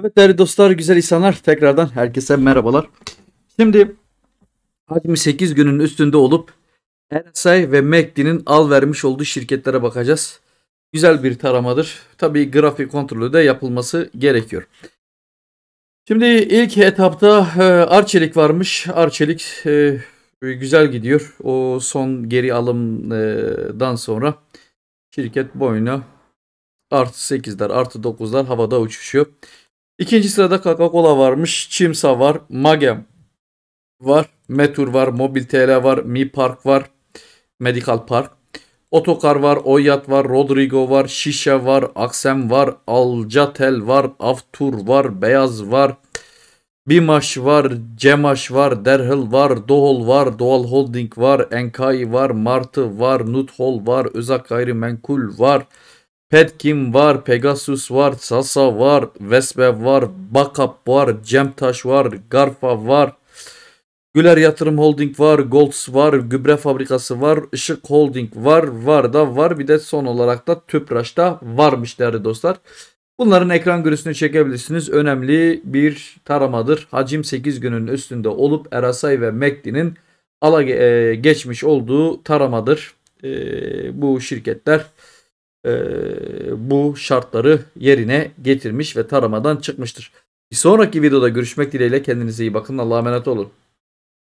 Evet değerli dostlar, güzel insanlar tekrardan herkese merhabalar. Şimdi 28 günün üstünde olup RSI ve MACD'nin al vermiş olduğu şirketlere bakacağız. Güzel bir taramadır. Tabii grafik kontrolü de yapılması gerekiyor. Şimdi ilk etapta e, Arçelik varmış. Arçelik e, güzel gidiyor. O son geri alımdan sonra şirket boyuna artı 8'ler artı 9'lar havada uçuşuyor. İkinci sırada Coca-Cola varmış. Çimsa var. Magem var. Metur var. Mobil TL var. Mi Park var. Medical Park. Otokar var, Oyat var, Rodrigo var, Şişe var, Aksem var, Alcatel var, Aftur var, Beyaz var, Bimaş var, Cemaş var, Derhil var, Dohol var, Doğal Holding var, Enkai var, Martı var, Nuthol var, Özak Gayrimenkul var, Petkim var, Pegasus var, Sasa var, Vesbe var, Bakap var, Cemtaş var, Garfa var. Güler Yatırım Holding var, Golds var, Gübre Fabrikası var, Işık Holding var, var da var. Bir de son olarak da Tüpraş'ta varmış değerli dostlar. Bunların ekran görüntüsünü çekebilirsiniz. Önemli bir taramadır. Hacim 8 günün üstünde olup Erasay ve Mekdi'nin ala e, geçmiş olduğu taramadır. E, bu şirketler e, bu şartları yerine getirmiş ve taramadan çıkmıştır. Bir sonraki videoda görüşmek dileğiyle kendinize iyi bakın. Allah'a emanet olun.